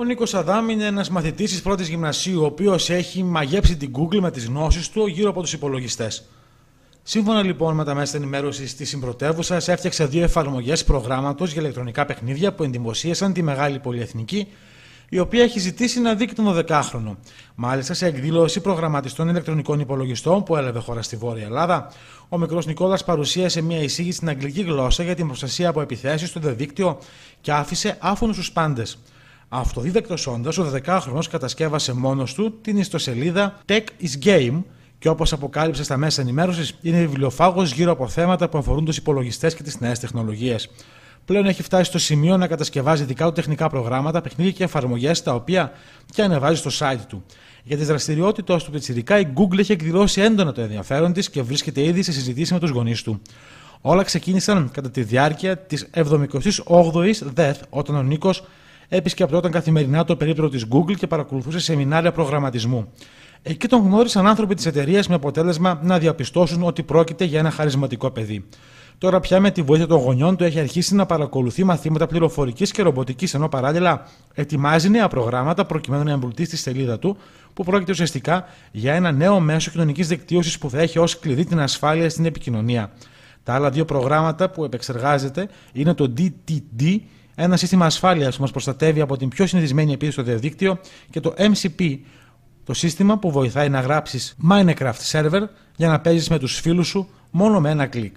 Ο Νίκος Αδάμ είναι ένας μαθητής της πρώτης γυμνασίου, ο οποίος έχει μαγέψει την Google με τις γνώσεις του γύρω από τους υπολογιστές. Σύμφωνα λοιπόν με τα μέσα ενημέρωσης της συμπρωτεύουσας, έφτιαξε δύο εφαρμογές προγράμματος για ηλεκτρονικά παιχνίδια που εντυπωσίασαν τη μεγάλη πολυεθνική, η οποία έχει ζητήσει να δει τον 12χρονο. Μάλιστα, σε εκδήλωση προγραμματιστών ηλεκτρονικών υπολογιστών που έλαβε χώρα στη Βόρεια Ελλάδα, ο μικρός Νικόλας παρουσίασε μια εισήγηση στην αγγλική γλώσσα για την προστασία από επιθέσεις στο διαδίκτυο και άφησε άφωνου στους πάντες. Αυτοδίδακτο όντας, ο 12χρονο κατασκεύασε μόνος του την ιστοσελίδα Tech is Game και όπως αποκάλυψε στα μέσα ενημέρωσης, είναι βιβλιοφάγος γύρω από θέματα που αφορούν τους υπολογιστές και τις νέες τεχνολογίες. Πλέον έχει φτάσει στο σημείο να κατασκευάζει δικά του τεχνικά προγράμματα, παιχνίδια και εφαρμογές, τα οποία και ανεβάζει στο site του. Για τις δραστηριότητες του Πετσυρικά, η Google έχει εκδηλώσει έντονα το ενδιαφέρον της και βρίσκεται ήδη σε συζητήσει με τους γονείς του. Όλα ξεκίνησαν κατά τη διάρκεια της 78η ΔΕΘ, όταν ο Νίκος επισκεπτόταν καθημερινά το περίπτερο της Google και παρακολουθούσε σεμινάρια προγραμματισμού. Εκεί τον γνώρισαν άνθρωποι της εταιρείας με αποτέλεσμα να διαπιστώσουν ότι πρόκειται για ένα χαρισματικό παιδί. Τώρα πια με τη βοήθεια των γονιών του έχει αρχίσει να παρακολουθεί μαθήματα πληροφορικής και ρομποτικής, ενώ παράλληλα ετοιμάζει νέα προγράμματα προκειμένου να εμπλουτίσει τη σελίδα του, που πρόκειται ουσιαστικά για ένα νέο μέσο κοινωνικής δικτύωσης που θα έχει ως κλειδί την ασφάλεια στην επικοινωνία. Τα άλλα δύο προγράμματα που επεξεργάζεται είναι το DTD ένα σύστημα ασφάλειας που μας προστατεύει από την πιο συνηθισμένη επίθεση στο διαδίκτυο και το MCP, το σύστημα που βοηθάει να γράψεις Minecraft server για να παίζεις με τους φίλους σου μόνο με ένα κλικ.